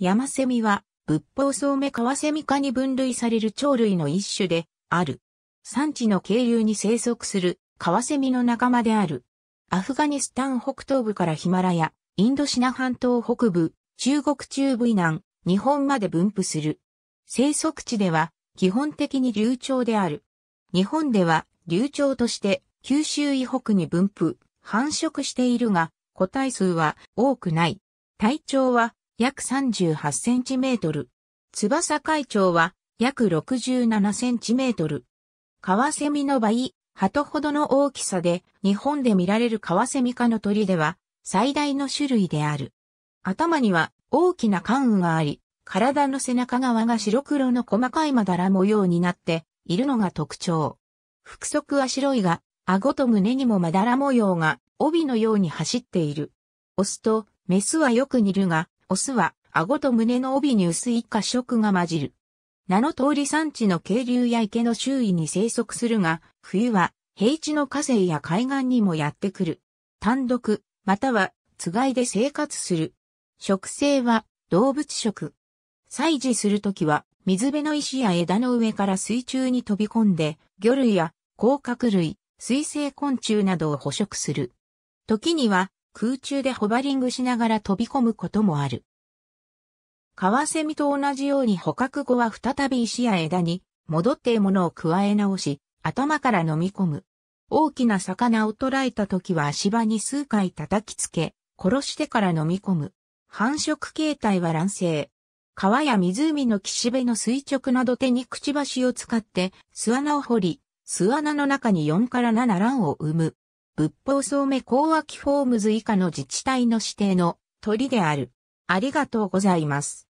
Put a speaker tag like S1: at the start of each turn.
S1: ヤマ
S2: セミは、仏法草目ワセミ科に分類される鳥類の一種で、ある。産地の渓流に生息する、カワセミの仲間である。アフガニスタン北東部からヒマラヤ、インドシナ半島北部、中国中部以南、日本まで分布する。生息地では、基本的に流暢である。日本では、流暢として、九州以北に分布、繁殖しているが、個体数は多くない。体長は約38センチメートル。翼海長は約67センチメートル。カワセミの倍、鳩ほどの大きさで、日本で見られるカワセミ科の鳥では、最大の種類である。頭には大きな関羽があり、体の背中側が白黒の細かいまだら模様になっているのが特徴。腹側は白いが、顎と胸にもまだら模様が帯のように走っている。オスとメスはよく似るが、オスは顎と胸の帯に薄い褐色が混じる。名の通り産地の渓流や池の周囲に生息するが、冬は平地の河川や海岸にもやってくる。単独、またはつがいで生活する。食性は動物食。採事するときは水辺の石や枝の上から水中に飛び込んで、魚類や甲殻類、水生昆虫などを捕食する。時には空中でホバリングしながら飛び込むこともある。カワセミと同じように捕獲後は再び石や枝に戻ってものを加え直し、頭から飲み込む。大きな魚を捕らえた時は足場に数回叩きつけ、殺してから飲み込む。繁殖形態は卵生。川や湖の岸辺の垂直など手にくちばしを使って巣穴を掘り、巣穴の中に4から7卵を産む。仏法総目公フホームズ以下の自治体の指定の鳥である。ありがとうございます。